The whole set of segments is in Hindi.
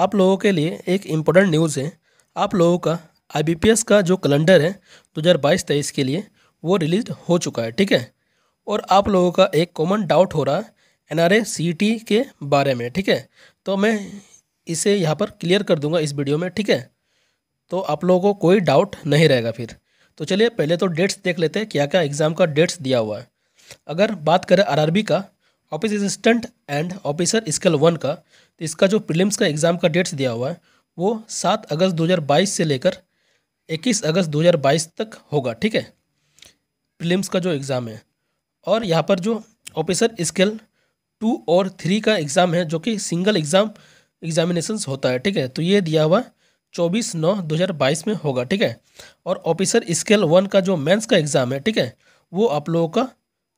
आप लोगों के लिए एक इम्पोर्टेंट न्यूज़ है आप लोगों का आई का जो कैलेंडर है दो हज़ार बाईस तेईस के लिए वो रिलीज हो चुका है ठीक है और आप लोगों का एक कॉमन डाउट हो रहा है एन आर के बारे में ठीक है तो मैं इसे यहाँ पर क्लियर कर दूंगा इस वीडियो में ठीक है तो आप लोगों को कोई डाउट नहीं रहेगा फिर तो चलिए पहले तो डेट्स देख लेते हैं क्या क्या एग्ज़ाम का डेट्स दिया हुआ है अगर बात करें आर का office assistant and officer scale one का तो इसका जो प्रीलिम्स का एग्ज़ाम का डेट्स दिया हुआ है वो सात अगस्त 2022 से लेकर 21 अगस्त 2022 तक होगा ठीक है प्रिलिम्स का जो एग्ज़ाम है और यहाँ पर जो ऑफिसर स्केल टू और थ्री का एग्ज़ाम है जो कि सिंगल एग्ज़ाम एग्जामिनेशन होता है ठीक है तो ये दिया हुआ चौबीस नौ दो हज़ार बाईस में होगा ठीक है और ऑफिसर स्केल वन का जो मेंस का एग्ज़ाम है ठीक है वो आप लोगों का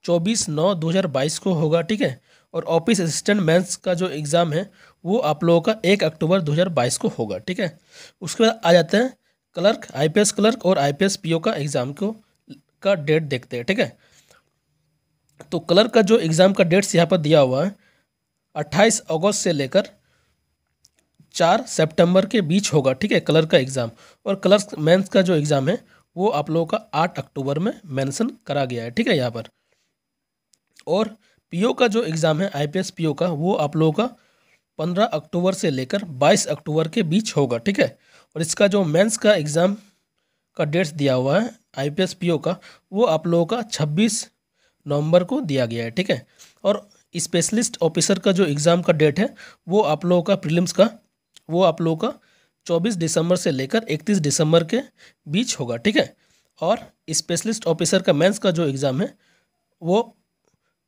चौबीस नौ दो हज़ार बाईस को होगा ठीक है और ऑफिस असिस्टेंट मेंस का जो एग्ज़ाम है वो आप लोगों का एक अक्टूबर दो हज़ार बाईस को होगा ठीक है उसके बाद आ जाते हैं क्लर्क आईपीएस क्लर्क और आईपीएस पीओ का एग्ज़ाम को का डेट देखते हैं ठीक है तो क्लर्क का जो एग्ज़ाम का डेट्स यहाँ पर दिया हुआ है अट्ठाईस अगस्त से लेकर चार सितंबर के बीच होगा ठीक है क्लर्क का एग्ज़ाम और क्लर्क मेंस का जो एग्ज़ाम है वो आप लोगों का आठ अक्टूबर में मेंशन करा गया है ठीक है यहाँ पर और पीओ का जो एग्ज़ाम है आईपीएस पीओ का वो आप लोगों का पंद्रह अक्टूबर से लेकर बाईस अक्टूबर के बीच होगा ठीक है और इसका जो मेंस का एग्ज़ाम का डेट्स दिया हुआ है आईपीएस पीओ का वो आप लोगों का छब्बीस नवंबर को दिया गया है ठीक है और स्पेशलिस्ट ऑफिसर का जो एग्ज़ाम का डेट है वो आप लोगों का प्रीलिम्स का वो आप लोगों का चौबीस दिसंबर से लेकर इकतीस दिसंबर के बीच होगा ठीक है और स्पेशलिस्ट ऑफिसर का मेंस का जो एग्ज़ाम है वो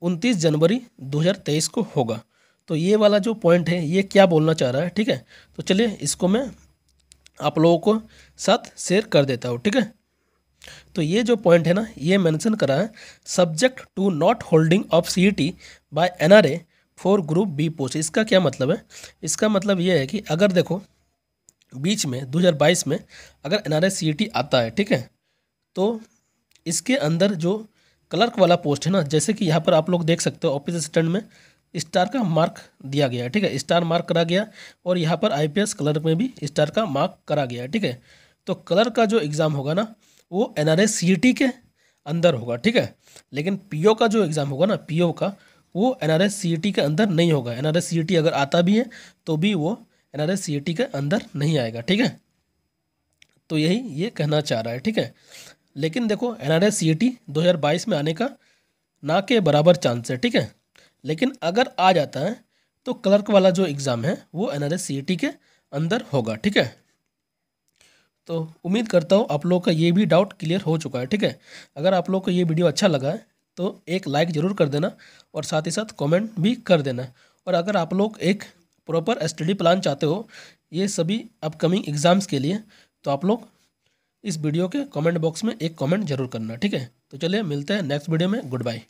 उनतीस जनवरी 2023 को होगा तो ये वाला जो पॉइंट है ये क्या बोलना चाह रहा है ठीक है तो चलिए इसको मैं आप लोगों को साथ शेयर कर देता हूँ ठीक है तो ये जो पॉइंट है ना ये मेंशन करा है subject to not holding of C T by N R A for group B post इसका क्या मतलब है इसका मतलब ये है कि अगर देखो बीच में 2022 में अगर एन आर e आता है ठीक है तो इसके अंदर जो क्लर्क वाला पोस्ट है ना जैसे कि यहाँ पर आप लोग देख सकते हो ऑफिस असिस्टेंट में स्टार का मार्क दिया गया है ठीक है स्टार मार्क करा गया और यहाँ पर आईपीएस क्लर्क में भी स्टार का मार्क करा गया है ठीक है तो क्लर्क का जो एग्ज़ाम होगा ना वो एन आर के अंदर होगा ठीक है लेकिन ओ का जो एग्ज़ाम होगा ना ओ का वो एन आर के अंदर नहीं होगा एन आर अगर आता भी है तो भी वो एन आर के अंदर नहीं आएगा ठीक है तो यही ये कहना चाह रहा है ठीक है लेकिन देखो एन आर एस में आने का ना के बराबर चांस है ठीक है लेकिन अगर आ जाता है तो क्लर्क वाला जो एग्ज़ाम है वो एन आर एस के अंदर होगा ठीक है तो उम्मीद करता हूँ आप लोगों का ये भी डाउट क्लियर हो चुका है ठीक है अगर आप लोग को ये वीडियो अच्छा लगा है तो एक लाइक ज़रूर कर देना और साथ ही साथ कमेंट भी कर देना और अगर आप लोग एक प्रॉपर स्टडी प्लान चाहते हो ये सभी अपकमिंग एग्ज़ाम्स के लिए तो आप लोग इस वीडियो के कमेंट बॉक्स में एक कमेंट जरूर करना ठीक है तो चलिए मिलते हैं नेक्स्ट वीडियो में गुड बाय